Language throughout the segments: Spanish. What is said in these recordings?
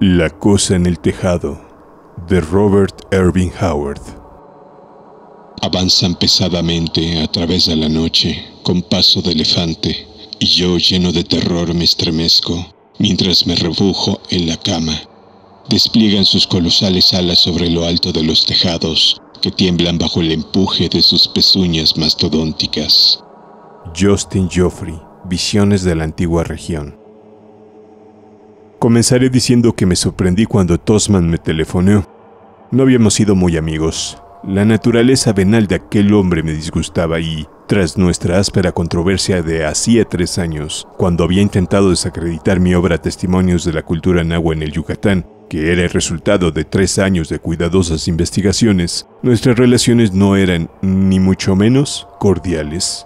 La cosa en el tejado de Robert Irving Howard. Avanzan pesadamente a través de la noche con paso de elefante y yo lleno de terror me estremezco mientras me rebujo en la cama. Despliegan sus colosales alas sobre lo alto de los tejados que tiemblan bajo el empuje de sus pezuñas mastodónticas. Justin Joffrey, Visiones de la Antigua Región. Comenzaré diciendo que me sorprendí cuando Tosman me telefoneó. No habíamos sido muy amigos. La naturaleza venal de aquel hombre me disgustaba y, tras nuestra áspera controversia de hacía tres años, cuando había intentado desacreditar mi obra Testimonios de la Cultura Nahua en el Yucatán, que era el resultado de tres años de cuidadosas investigaciones, nuestras relaciones no eran, ni mucho menos, cordiales.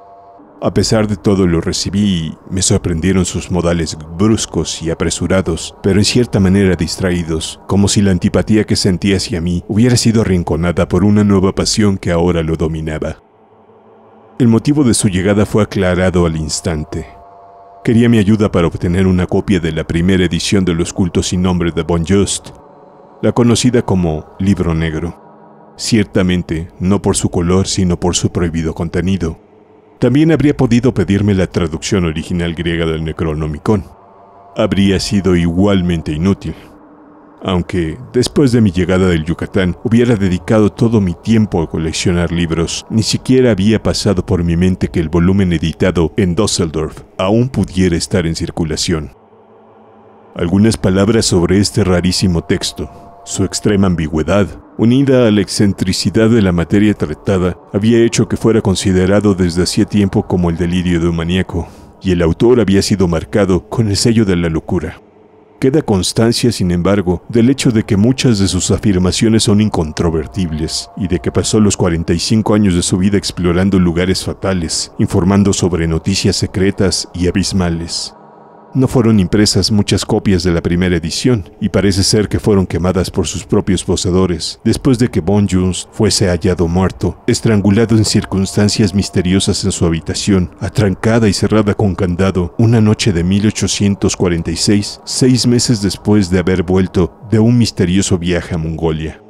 A pesar de todo lo recibí, me sorprendieron sus modales bruscos y apresurados, pero en cierta manera distraídos, como si la antipatía que sentía hacia mí hubiera sido arrinconada por una nueva pasión que ahora lo dominaba. El motivo de su llegada fue aclarado al instante. Quería mi ayuda para obtener una copia de la primera edición de Los cultos sin nombre de Bon Just, la conocida como Libro Negro. Ciertamente, no por su color, sino por su prohibido contenido también habría podido pedirme la traducción original griega del Necronomicon. Habría sido igualmente inútil. Aunque, después de mi llegada del Yucatán, hubiera dedicado todo mi tiempo a coleccionar libros, ni siquiera había pasado por mi mente que el volumen editado en Düsseldorf aún pudiera estar en circulación. Algunas palabras sobre este rarísimo texto, su extrema ambigüedad, unida a la excentricidad de la materia tratada, había hecho que fuera considerado desde hacía tiempo como el delirio de un maníaco, y el autor había sido marcado con el sello de la locura. Queda constancia, sin embargo, del hecho de que muchas de sus afirmaciones son incontrovertibles y de que pasó los 45 años de su vida explorando lugares fatales, informando sobre noticias secretas y abismales, no fueron impresas muchas copias de la primera edición, y parece ser que fueron quemadas por sus propios poseedores, después de que Bon Jones fuese hallado muerto, estrangulado en circunstancias misteriosas en su habitación, atrancada y cerrada con candado, una noche de 1846, seis meses después de haber vuelto de un misterioso viaje a Mongolia.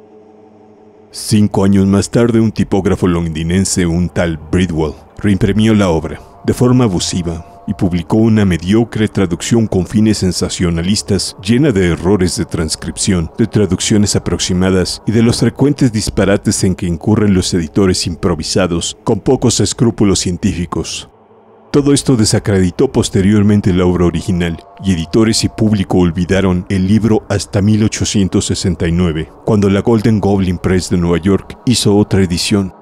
Cinco años más tarde, un tipógrafo londinense, un tal Bridwell, reimprimió la obra, de forma abusiva, y publicó una mediocre traducción con fines sensacionalistas llena de errores de transcripción, de traducciones aproximadas y de los frecuentes disparates en que incurren los editores improvisados con pocos escrúpulos científicos. Todo esto desacreditó posteriormente la obra original, y editores y público olvidaron el libro hasta 1869, cuando la Golden Goblin Press de Nueva York hizo otra edición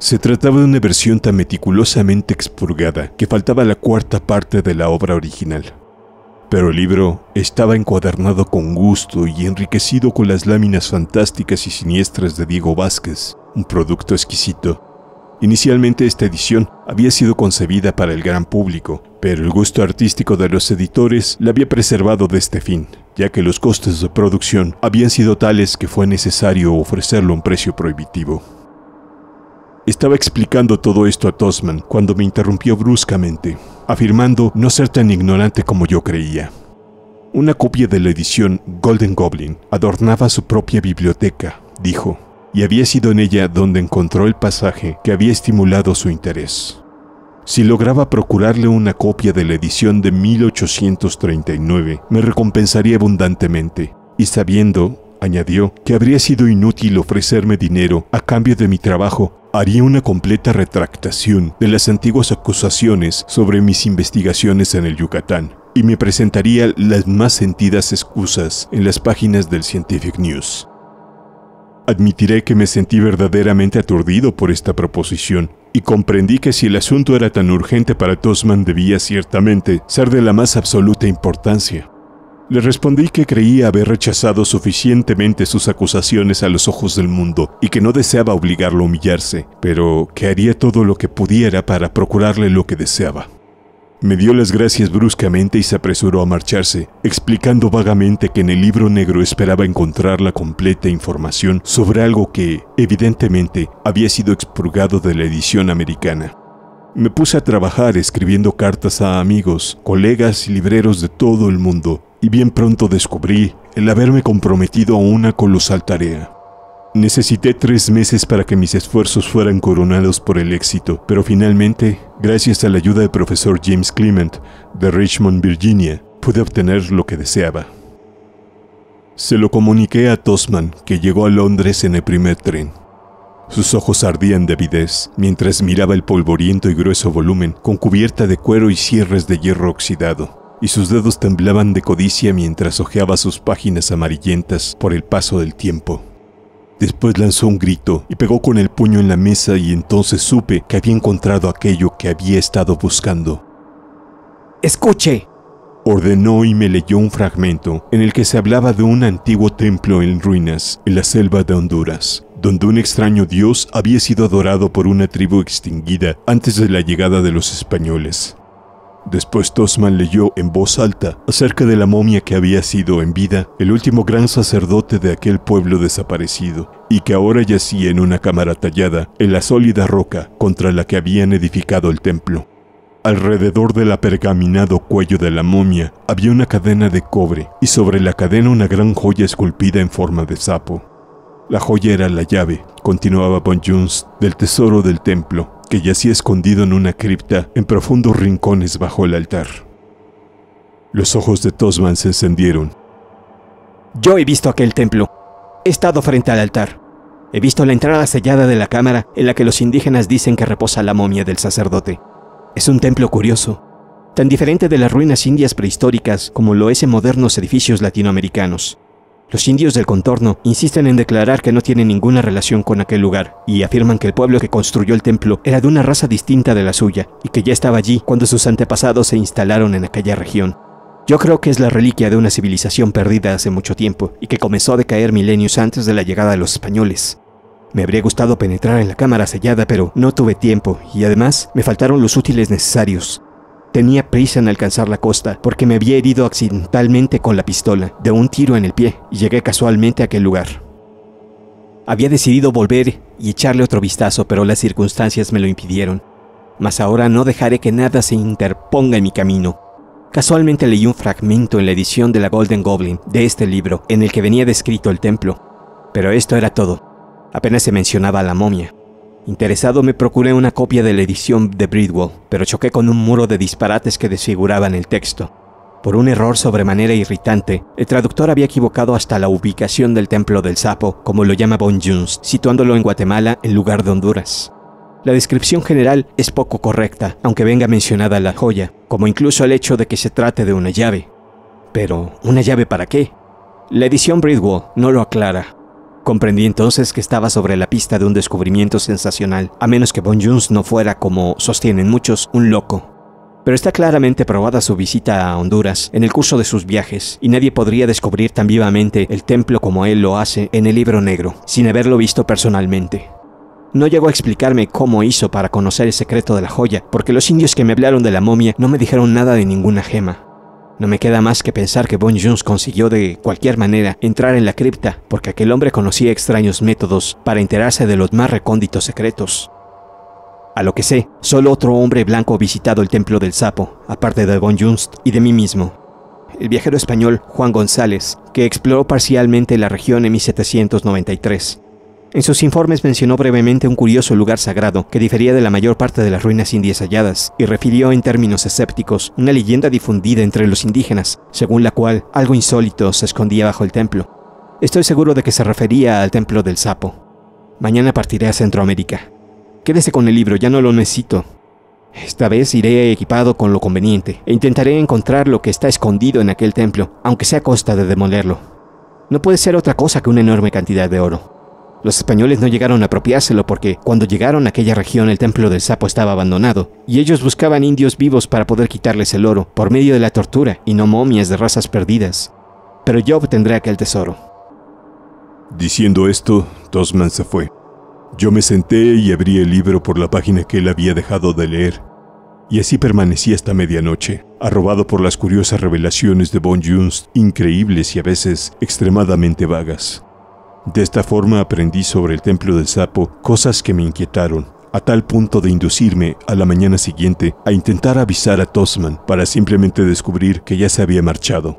se trataba de una versión tan meticulosamente expurgada que faltaba la cuarta parte de la obra original. Pero el libro estaba encuadernado con gusto y enriquecido con las láminas fantásticas y siniestras de Diego Vázquez, un producto exquisito. Inicialmente esta edición había sido concebida para el gran público, pero el gusto artístico de los editores la había preservado de este fin, ya que los costes de producción habían sido tales que fue necesario ofrecerlo a un precio prohibitivo. Estaba explicando todo esto a Tosman cuando me interrumpió bruscamente, afirmando no ser tan ignorante como yo creía. Una copia de la edición Golden Goblin adornaba su propia biblioteca, dijo, y había sido en ella donde encontró el pasaje que había estimulado su interés. Si lograba procurarle una copia de la edición de 1839, me recompensaría abundantemente, y sabiendo, Añadió que habría sido inútil ofrecerme dinero a cambio de mi trabajo. Haría una completa retractación de las antiguas acusaciones sobre mis investigaciones en el Yucatán y me presentaría las más sentidas excusas en las páginas del Scientific News. Admitiré que me sentí verdaderamente aturdido por esta proposición y comprendí que si el asunto era tan urgente para Tosman debía ciertamente ser de la más absoluta importancia. Le respondí que creía haber rechazado suficientemente sus acusaciones a los ojos del mundo y que no deseaba obligarlo a humillarse, pero que haría todo lo que pudiera para procurarle lo que deseaba. Me dio las gracias bruscamente y se apresuró a marcharse, explicando vagamente que en el libro negro esperaba encontrar la completa información sobre algo que, evidentemente, había sido expurgado de la edición americana. Me puse a trabajar escribiendo cartas a amigos, colegas y libreros de todo el mundo, y bien pronto descubrí el haberme comprometido a una colosal tarea. Necesité tres meses para que mis esfuerzos fueran coronados por el éxito, pero finalmente, gracias a la ayuda del profesor James Clement de Richmond, Virginia, pude obtener lo que deseaba. Se lo comuniqué a Tosman, que llegó a Londres en el primer tren. Sus ojos ardían de avidez mientras miraba el polvoriento y grueso volumen con cubierta de cuero y cierres de hierro oxidado y sus dedos temblaban de codicia mientras hojeaba sus páginas amarillentas por el paso del tiempo. Después lanzó un grito y pegó con el puño en la mesa y entonces supe que había encontrado aquello que había estado buscando. Escuche, ordenó y me leyó un fragmento en el que se hablaba de un antiguo templo en ruinas en la selva de Honduras, donde un extraño dios había sido adorado por una tribu extinguida antes de la llegada de los españoles. Después Tosman leyó en voz alta acerca de la momia que había sido en vida el último gran sacerdote de aquel pueblo desaparecido y que ahora yacía en una cámara tallada en la sólida roca contra la que habían edificado el templo. Alrededor del apergaminado cuello de la momia había una cadena de cobre y sobre la cadena una gran joya esculpida en forma de sapo. La joya era la llave, continuaba Bon Jones, del tesoro del templo, que yacía escondido en una cripta en profundos rincones bajo el altar. Los ojos de Tosman se encendieron. Yo he visto aquel templo. He estado frente al altar. He visto la entrada sellada de la cámara en la que los indígenas dicen que reposa la momia del sacerdote. Es un templo curioso, tan diferente de las ruinas indias prehistóricas como lo es en modernos edificios latinoamericanos. Los indios del contorno insisten en declarar que no tienen ninguna relación con aquel lugar y afirman que el pueblo que construyó el templo era de una raza distinta de la suya y que ya estaba allí cuando sus antepasados se instalaron en aquella región. Yo creo que es la reliquia de una civilización perdida hace mucho tiempo y que comenzó a decaer milenios antes de la llegada de los españoles. Me habría gustado penetrar en la cámara sellada, pero no tuve tiempo y además me faltaron los útiles necesarios. Tenía prisa en alcanzar la costa porque me había herido accidentalmente con la pistola, de un tiro en el pie, y llegué casualmente a aquel lugar. Había decidido volver y echarle otro vistazo, pero las circunstancias me lo impidieron. Mas ahora no dejaré que nada se interponga en mi camino. Casualmente leí un fragmento en la edición de la Golden Goblin de este libro, en el que venía descrito el templo. Pero esto era todo. Apenas se mencionaba a la momia. Interesado me procuré una copia de la edición de Bridwell, pero choqué con un muro de disparates que desfiguraban el texto. Por un error sobremanera irritante, el traductor había equivocado hasta la ubicación del Templo del Sapo, como lo llama Bon Jones, situándolo en Guatemala en lugar de Honduras. La descripción general es poco correcta, aunque venga mencionada la joya, como incluso el hecho de que se trate de una llave. Pero, ¿una llave para qué? La edición Bridwell no lo aclara, Comprendí entonces que estaba sobre la pista de un descubrimiento sensacional, a menos que Bon Jones no fuera, como sostienen muchos, un loco. Pero está claramente probada su visita a Honduras en el curso de sus viajes, y nadie podría descubrir tan vivamente el templo como él lo hace en el libro negro, sin haberlo visto personalmente. No llegó a explicarme cómo hizo para conocer el secreto de la joya, porque los indios que me hablaron de la momia no me dijeron nada de ninguna gema. No me queda más que pensar que Von Jones consiguió de cualquier manera entrar en la cripta, porque aquel hombre conocía extraños métodos para enterarse de los más recónditos secretos. A lo que sé, solo otro hombre blanco ha visitado el templo del sapo, aparte de Bon Jones y de mí mismo. El viajero español Juan González, que exploró parcialmente la región en 1793. En sus informes mencionó brevemente un curioso lugar sagrado que difería de la mayor parte de las ruinas indias halladas y refirió en términos escépticos una leyenda difundida entre los indígenas, según la cual algo insólito se escondía bajo el templo. Estoy seguro de que se refería al templo del sapo. Mañana partiré a Centroamérica. Quédese con el libro, ya no lo necesito. Esta vez iré equipado con lo conveniente e intentaré encontrar lo que está escondido en aquel templo, aunque sea a costa de demolerlo. No puede ser otra cosa que una enorme cantidad de oro. Los españoles no llegaron a apropiárselo porque cuando llegaron a aquella región el templo del sapo estaba abandonado y ellos buscaban indios vivos para poder quitarles el oro por medio de la tortura y no momias de razas perdidas. Pero yo obtendré aquel tesoro. Diciendo esto, Tosman se fue. Yo me senté y abrí el libro por la página que él había dejado de leer, y así permanecí hasta medianoche, arrobado por las curiosas revelaciones de Bon Junst, increíbles y a veces extremadamente vagas. De esta forma aprendí sobre el templo del sapo cosas que me inquietaron, a tal punto de inducirme a la mañana siguiente a intentar avisar a Tosman para simplemente descubrir que ya se había marchado.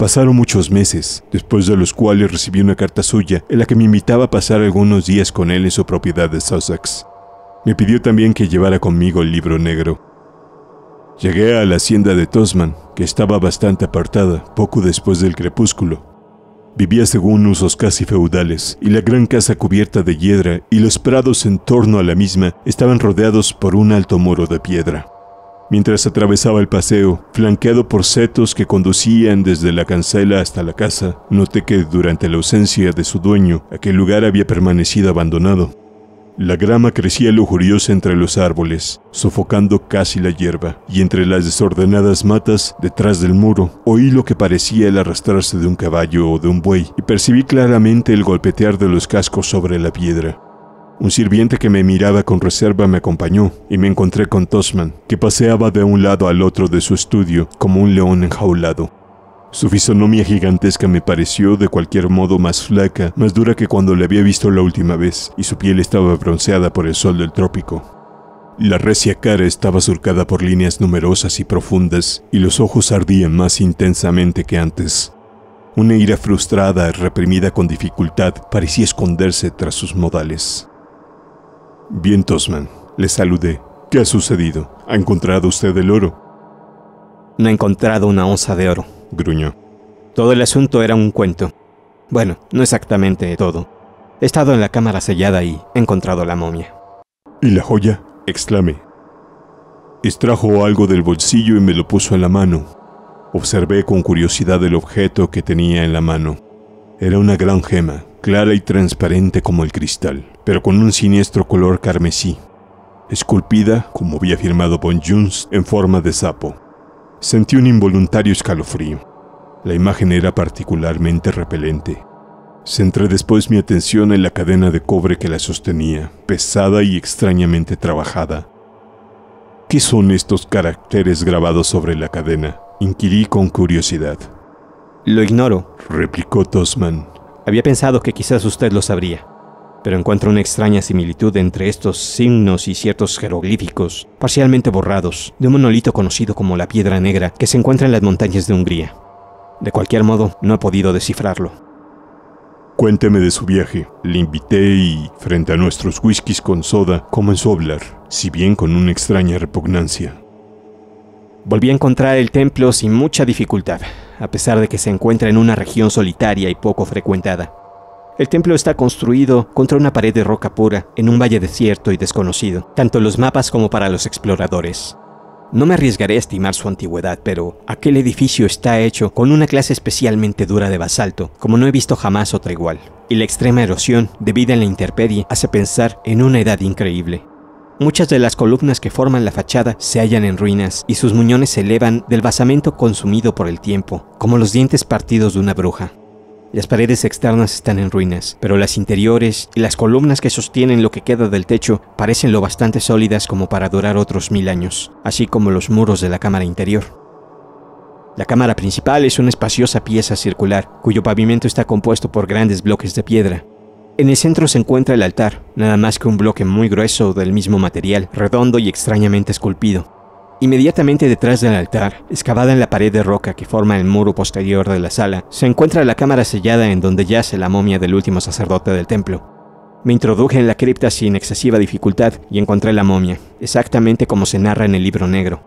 Pasaron muchos meses, después de los cuales recibí una carta suya en la que me invitaba a pasar algunos días con él en su propiedad de Sussex. Me pidió también que llevara conmigo el libro negro. Llegué a la hacienda de Tosman, que estaba bastante apartada, poco después del crepúsculo, Vivía según usos casi feudales, y la gran casa cubierta de hiedra y los prados en torno a la misma estaban rodeados por un alto muro de piedra. Mientras atravesaba el paseo, flanqueado por setos que conducían desde la cancela hasta la casa, noté que durante la ausencia de su dueño, aquel lugar había permanecido abandonado. La grama crecía lujuriosa entre los árboles, sofocando casi la hierba, y entre las desordenadas matas detrás del muro oí lo que parecía el arrastrarse de un caballo o de un buey, y percibí claramente el golpetear de los cascos sobre la piedra. Un sirviente que me miraba con reserva me acompañó y me encontré con Tosman, que paseaba de un lado al otro de su estudio como un león enjaulado. Su fisonomía gigantesca me pareció de cualquier modo más flaca, más dura que cuando le había visto la última vez, y su piel estaba bronceada por el sol del trópico. La recia cara estaba surcada por líneas numerosas y profundas, y los ojos ardían más intensamente que antes. Una ira frustrada, reprimida con dificultad, parecía esconderse tras sus modales. Bien, Tosman, le saludé. ¿Qué ha sucedido? ¿Ha encontrado usted el oro? No he encontrado una onza de oro, gruñó. Todo el asunto era un cuento. Bueno, no exactamente todo. He estado en la cámara sellada y he encontrado la momia. ¿Y la joya? exclamé. Extrajo algo del bolsillo y me lo puso en la mano. Observé con curiosidad el objeto que tenía en la mano. Era una gran gema, clara y transparente como el cristal, pero con un siniestro color carmesí, esculpida, como había afirmado Bon Jones, en forma de sapo. Sentí un involuntario escalofrío. La imagen era particularmente repelente. Centré después mi atención en la cadena de cobre que la sostenía, pesada y extrañamente trabajada. ¿Qué son estos caracteres grabados sobre la cadena? Inquirí con curiosidad. Lo ignoro, replicó Tosman. Había pensado que quizás usted lo sabría pero encuentro una extraña similitud entre estos signos y ciertos jeroglíficos, parcialmente borrados, de un monolito conocido como la Piedra Negra, que se encuentra en las montañas de Hungría. De cualquier modo, no he podido descifrarlo. Cuénteme de su viaje. Le invité y, frente a nuestros whiskies con soda, comenzó a hablar, si bien con una extraña repugnancia. Volví a encontrar el templo sin mucha dificultad, a pesar de que se encuentra en una región solitaria y poco frecuentada. El templo está construido contra una pared de roca pura, en un valle desierto y desconocido, tanto los mapas como para los exploradores. No me arriesgaré a estimar su antigüedad, pero aquel edificio está hecho con una clase especialmente dura de basalto, como no he visto jamás otra igual, y la extrema erosión, debida en la intemperie, hace pensar en una edad increíble. Muchas de las columnas que forman la fachada se hallan en ruinas y sus muñones se elevan del basamento consumido por el tiempo, como los dientes partidos de una bruja. Las paredes externas están en ruinas, pero las interiores y las columnas que sostienen lo que queda del techo parecen lo bastante sólidas como para durar otros mil años, así como los muros de la cámara interior. La cámara principal es una espaciosa pieza circular, cuyo pavimento está compuesto por grandes bloques de piedra. En el centro se encuentra el altar, nada más que un bloque muy grueso del mismo material, redondo y extrañamente esculpido. Inmediatamente detrás del altar, excavada en la pared de roca que forma el muro posterior de la sala, se encuentra la cámara sellada en donde yace la momia del último sacerdote del templo. Me introduje en la cripta sin excesiva dificultad y encontré la momia, exactamente como se narra en el libro negro.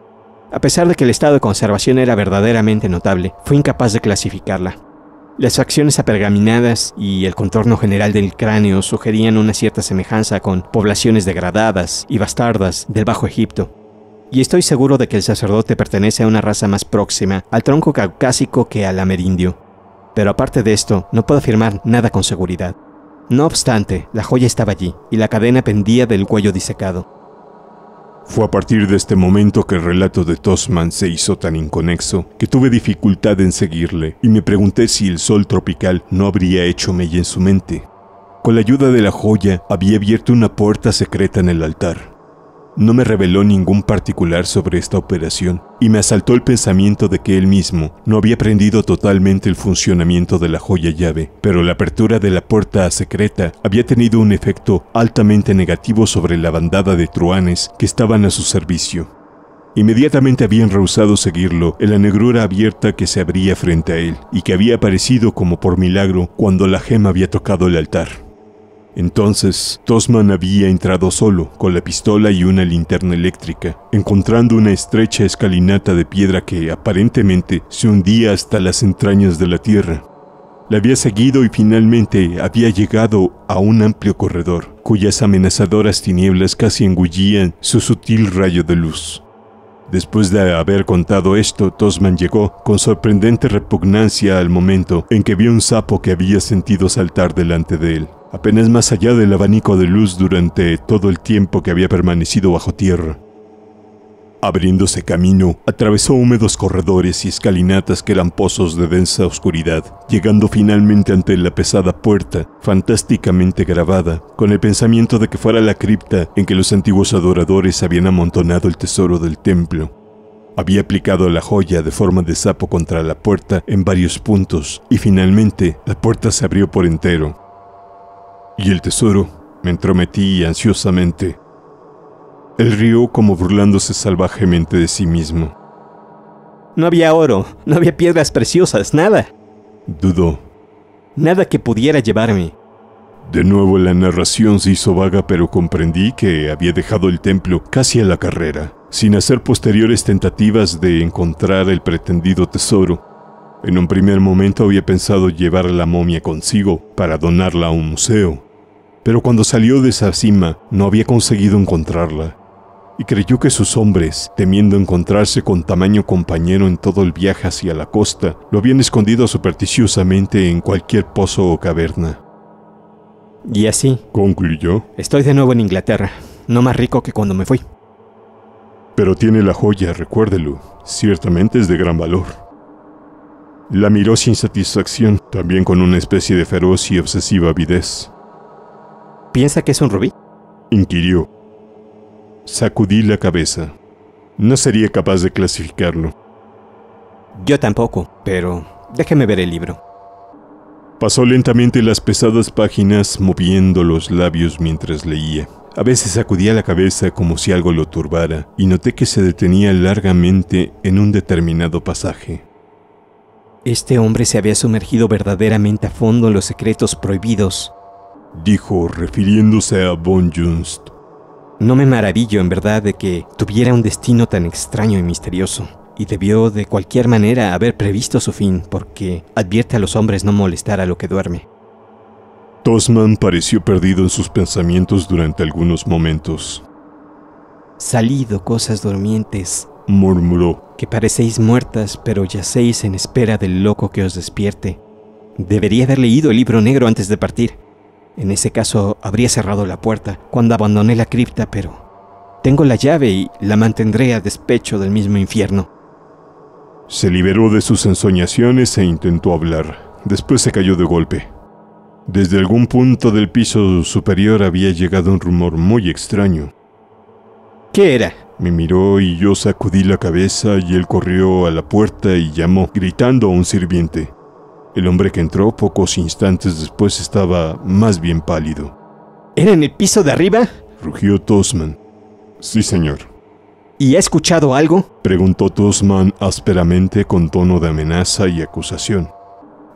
A pesar de que el estado de conservación era verdaderamente notable, fui incapaz de clasificarla. Las facciones apergaminadas y el contorno general del cráneo sugerían una cierta semejanza con poblaciones degradadas y bastardas del Bajo Egipto, y estoy seguro de que el sacerdote pertenece a una raza más próxima al tronco caucásico que al amerindio. Pero aparte de esto, no puedo afirmar nada con seguridad. No obstante, la joya estaba allí y la cadena pendía del cuello disecado. Fue a partir de este momento que el relato de Tosman se hizo tan inconexo que tuve dificultad en seguirle y me pregunté si el sol tropical no habría hecho mella en su mente. Con la ayuda de la joya había abierto una puerta secreta en el altar, no me reveló ningún particular sobre esta operación y me asaltó el pensamiento de que él mismo no había aprendido totalmente el funcionamiento de la joya llave, pero la apertura de la puerta secreta había tenido un efecto altamente negativo sobre la bandada de truanes que estaban a su servicio. Inmediatamente habían rehusado seguirlo en la negrura abierta que se abría frente a él y que había aparecido como por milagro cuando la gema había tocado el altar. Entonces, Tosman había entrado solo, con la pistola y una linterna eléctrica, encontrando una estrecha escalinata de piedra que, aparentemente, se hundía hasta las entrañas de la tierra. La había seguido y finalmente había llegado a un amplio corredor, cuyas amenazadoras tinieblas casi engullían su sutil rayo de luz. Después de haber contado esto, Tosman llegó con sorprendente repugnancia al momento en que vio un sapo que había sentido saltar delante de él, apenas más allá del abanico de luz durante todo el tiempo que había permanecido bajo tierra abriéndose camino, atravesó húmedos corredores y escalinatas que eran pozos de densa oscuridad, llegando finalmente ante la pesada puerta, fantásticamente grabada, con el pensamiento de que fuera la cripta en que los antiguos adoradores habían amontonado el tesoro del templo. Había aplicado la joya de forma de sapo contra la puerta en varios puntos, y finalmente la puerta se abrió por entero. Y el tesoro, me entrometí ansiosamente, el río como burlándose salvajemente de sí mismo. No había oro, no había piedras preciosas, nada. Dudó. Nada que pudiera llevarme. De nuevo la narración se hizo vaga, pero comprendí que había dejado el templo casi a la carrera, sin hacer posteriores tentativas de encontrar el pretendido tesoro. En un primer momento había pensado llevar la momia consigo para donarla a un museo, pero cuando salió de esa cima no había conseguido encontrarla y creyó que sus hombres, temiendo encontrarse con tamaño compañero en todo el viaje hacia la costa, lo habían escondido supersticiosamente en cualquier pozo o caverna. Y así, concluyó, estoy de nuevo en Inglaterra, no más rico que cuando me fui. Pero tiene la joya, recuérdelo, ciertamente es de gran valor. La miró sin satisfacción, también con una especie de feroz y obsesiva avidez. ¿Piensa que es un rubí? inquirió, Sacudí la cabeza. No sería capaz de clasificarlo. Yo tampoco, pero déjeme ver el libro. Pasó lentamente las pesadas páginas moviendo los labios mientras leía. A veces sacudía la cabeza como si algo lo turbara y noté que se detenía largamente en un determinado pasaje. Este hombre se había sumergido verdaderamente a fondo en los secretos prohibidos, dijo refiriéndose a Von Junst. No me maravillo en verdad de que tuviera un destino tan extraño y misterioso, y debió de cualquier manera haber previsto su fin, porque advierte a los hombres no molestar a lo que duerme. Tosman pareció perdido en sus pensamientos durante algunos momentos. Salido, cosas durmientes, murmuró, que parecéis muertas, pero yacéis en espera del loco que os despierte. Debería haber leído el libro negro antes de partir. En ese caso, habría cerrado la puerta cuando abandoné la cripta, pero tengo la llave y la mantendré a despecho del mismo infierno. Se liberó de sus ensoñaciones e intentó hablar. Después se cayó de golpe. Desde algún punto del piso superior había llegado un rumor muy extraño. ¿Qué era? Me miró y yo sacudí la cabeza y él corrió a la puerta y llamó, gritando a un sirviente. El hombre que entró pocos instantes después estaba más bien pálido. ¿Era en el piso de arriba? rugió Tosman. Sí, señor. ¿Y ha escuchado algo? preguntó Tosman ásperamente con tono de amenaza y acusación.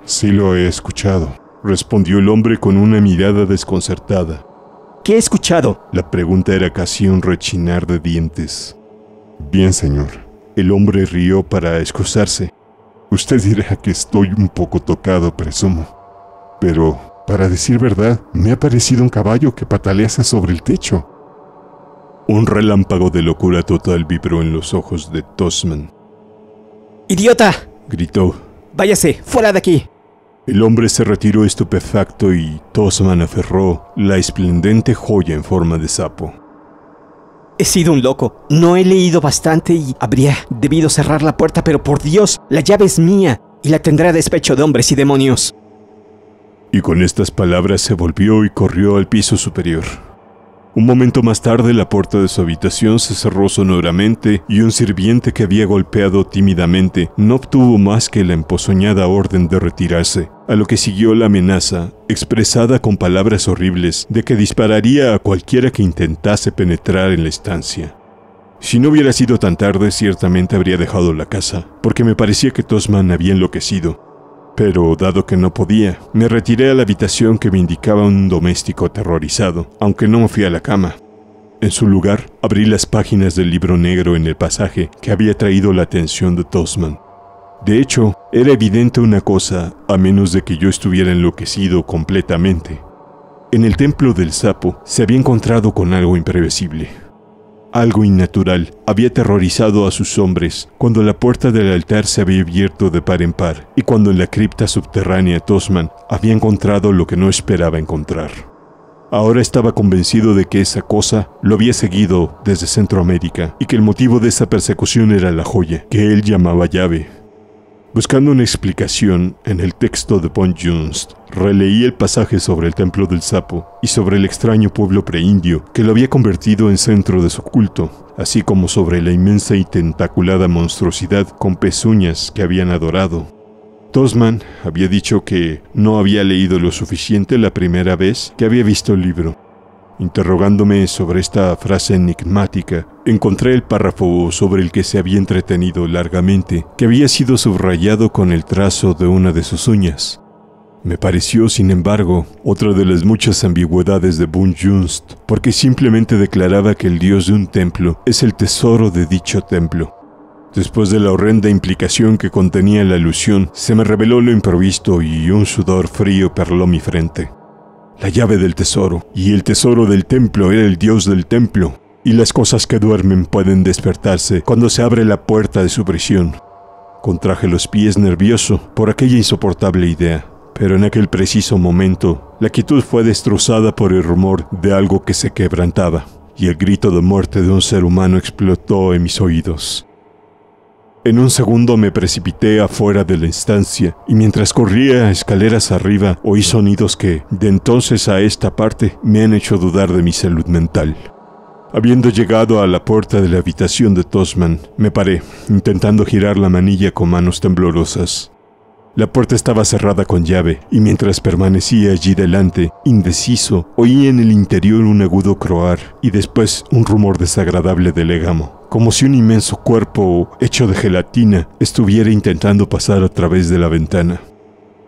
Sí lo he escuchado, respondió el hombre con una mirada desconcertada. ¿Qué he escuchado? La pregunta era casi un rechinar de dientes. Bien, señor. El hombre rió para excusarse. Usted dirá que estoy un poco tocado, presumo. Pero, para decir verdad, me ha parecido un caballo que patalease sobre el techo. Un relámpago de locura total vibró en los ojos de Tosman. ¡Idiota! gritó. Váyase, fuera de aquí. El hombre se retiró estupefacto y Tosman aferró la esplendente joya en forma de sapo. He sido un loco. No he leído bastante y habría debido cerrar la puerta, pero por Dios, la llave es mía y la tendrá a despecho de hombres y demonios. Y con estas palabras se volvió y corrió al piso superior. Un momento más tarde la puerta de su habitación se cerró sonoramente y un sirviente que había golpeado tímidamente no obtuvo más que la empozoñada orden de retirarse, a lo que siguió la amenaza, expresada con palabras horribles, de que dispararía a cualquiera que intentase penetrar en la estancia. Si no hubiera sido tan tarde, ciertamente habría dejado la casa, porque me parecía que Tosman había enloquecido, pero dado que no podía, me retiré a la habitación que me indicaba un doméstico aterrorizado, aunque no me fui a la cama. En su lugar, abrí las páginas del libro negro en el pasaje que había traído la atención de Tosman. De hecho, era evidente una cosa, a menos de que yo estuviera enloquecido completamente. En el templo del sapo se había encontrado con algo imprevisible. Algo innatural había aterrorizado a sus hombres cuando la puerta del altar se había abierto de par en par y cuando en la cripta subterránea Tosman había encontrado lo que no esperaba encontrar. Ahora estaba convencido de que esa cosa lo había seguido desde Centroamérica y que el motivo de esa persecución era la joya, que él llamaba llave, Buscando una explicación en el texto de Von Junst, releí el pasaje sobre el templo del sapo y sobre el extraño pueblo preindio que lo había convertido en centro de su culto, así como sobre la inmensa y tentaculada monstruosidad con pezuñas que habían adorado. Tosman había dicho que no había leído lo suficiente la primera vez que había visto el libro, Interrogándome sobre esta frase enigmática, encontré el párrafo sobre el que se había entretenido largamente, que había sido subrayado con el trazo de una de sus uñas. Me pareció, sin embargo, otra de las muchas ambigüedades de Bun porque simplemente declaraba que el dios de un templo es el tesoro de dicho templo. Después de la horrenda implicación que contenía la alusión, se me reveló lo improvisto y un sudor frío perló mi frente la llave del tesoro, y el tesoro del templo era el dios del templo, y las cosas que duermen pueden despertarse cuando se abre la puerta de su prisión. Contraje los pies nervioso por aquella insoportable idea, pero en aquel preciso momento la quietud fue destrozada por el rumor de algo que se quebrantaba, y el grito de muerte de un ser humano explotó en mis oídos. En un segundo me precipité afuera de la estancia y mientras corría escaleras arriba oí sonidos que, de entonces a esta parte, me han hecho dudar de mi salud mental. Habiendo llegado a la puerta de la habitación de Tosman, me paré, intentando girar la manilla con manos temblorosas. La puerta estaba cerrada con llave, y mientras permanecía allí delante, indeciso, oí en el interior un agudo croar y después un rumor desagradable de légamo, como si un inmenso cuerpo hecho de gelatina estuviera intentando pasar a través de la ventana.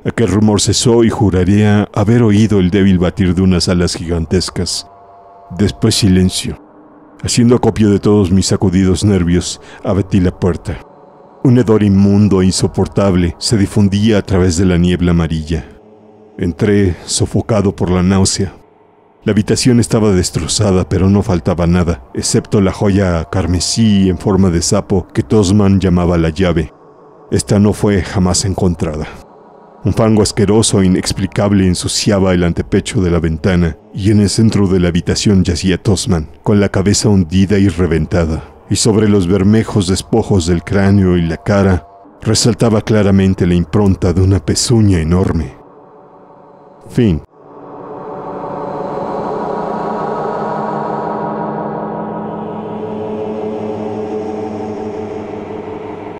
Aquel rumor cesó y juraría haber oído el débil batir de unas alas gigantescas. Después silencio, haciendo acopio de todos mis sacudidos nervios, abatí la puerta. Un hedor inmundo e insoportable se difundía a través de la niebla amarilla. Entré, sofocado por la náusea. La habitación estaba destrozada, pero no faltaba nada, excepto la joya carmesí en forma de sapo que Tosman llamaba la llave. Esta no fue jamás encontrada. Un fango asqueroso e inexplicable ensuciaba el antepecho de la ventana, y en el centro de la habitación yacía Tosman, con la cabeza hundida y reventada y sobre los bermejos despojos del cráneo y la cara resaltaba claramente la impronta de una pezuña enorme. Fin.